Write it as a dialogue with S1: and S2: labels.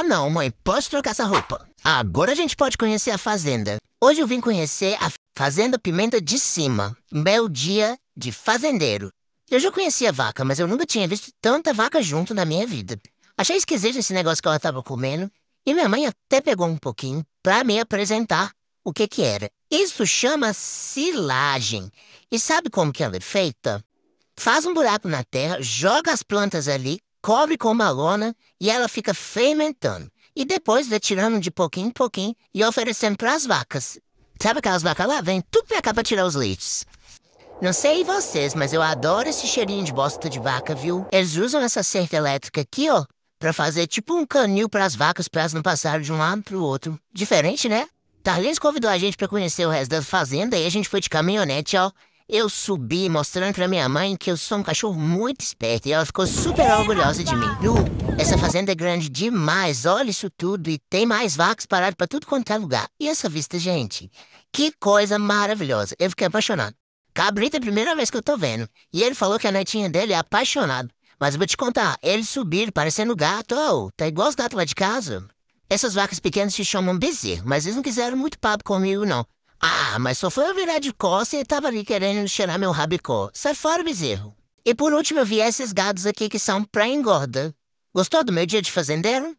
S1: Ah não, mãe, posso trocar essa roupa? Agora a gente pode conhecer a fazenda. Hoje eu vim conhecer a Fazenda Pimenta de Cima. Meu dia de fazendeiro. Eu já conhecia vaca, mas eu nunca tinha visto tanta vaca junto na minha vida. Achei esquisito esse negócio que ela estava comendo, e minha mãe até pegou um pouquinho para me apresentar o que que era. Isso chama silagem. E sabe como que ela é feita? Faz um buraco na terra, joga as plantas ali, cobre com uma lona e ela fica fermentando. E depois vai tirando de pouquinho em pouquinho e oferecendo para as vacas. Sabe aquelas vacas lá? Vem tudo pra cá pra tirar os leites. Não sei vocês, mas eu adoro esse cheirinho de bosta de vaca, viu? Eles usam essa cerca elétrica aqui, ó, pra fazer tipo um canil para as vacas pra elas não passarem de um lado pro outro. Diferente, né? Tarlins convidou a gente para conhecer o resto da fazenda e a gente foi de caminhonete, ó. Eu subi mostrando pra minha mãe que eu sou um cachorro muito esperto e ela ficou super orgulhosa de mim. Lu, essa fazenda é grande demais, olha isso tudo e tem mais vacas paradas pra tudo quanto é lugar. E essa vista, gente, que coisa maravilhosa. Eu fiquei apaixonado. Cabrito é a primeira vez que eu tô vendo. E ele falou que a netinha dele é apaixonada. Mas vou te contar, eles subiram parecendo gato, oh, tá igual os gatos lá de casa. Essas vacas pequenas se chamam bezerro, mas eles não quiseram muito papo comigo, não. Ah, mas só foi eu virar de costas e tava ali querendo cheirar meu rabicó. Sai é fora, bezerro. E por último eu vi esses gados aqui que são pra engorda. Gostou do meu dia de fazendeiro?